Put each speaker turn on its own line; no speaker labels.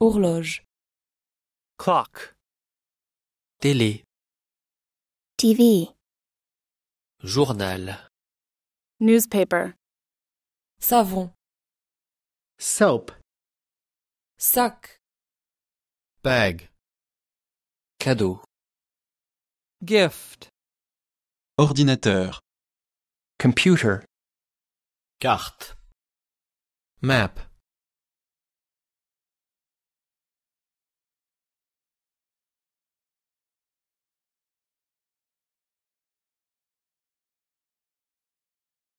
Horloge. Clock. Télé. TV. Journal. Newspaper. Savon. Soap. Sac. Bag. Cadeau. Gift. Ordinateur. Computer. Carte. Map.